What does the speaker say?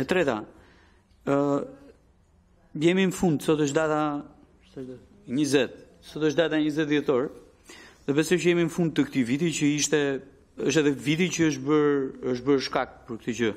E treta, ë uh, jemi në fund sot është data 20. Sot është data 20 dhjetor. Dhe besoj që jemi në fund të këtij viti që ishte është edhe viti që është bër është bër shkak për këtë gjë.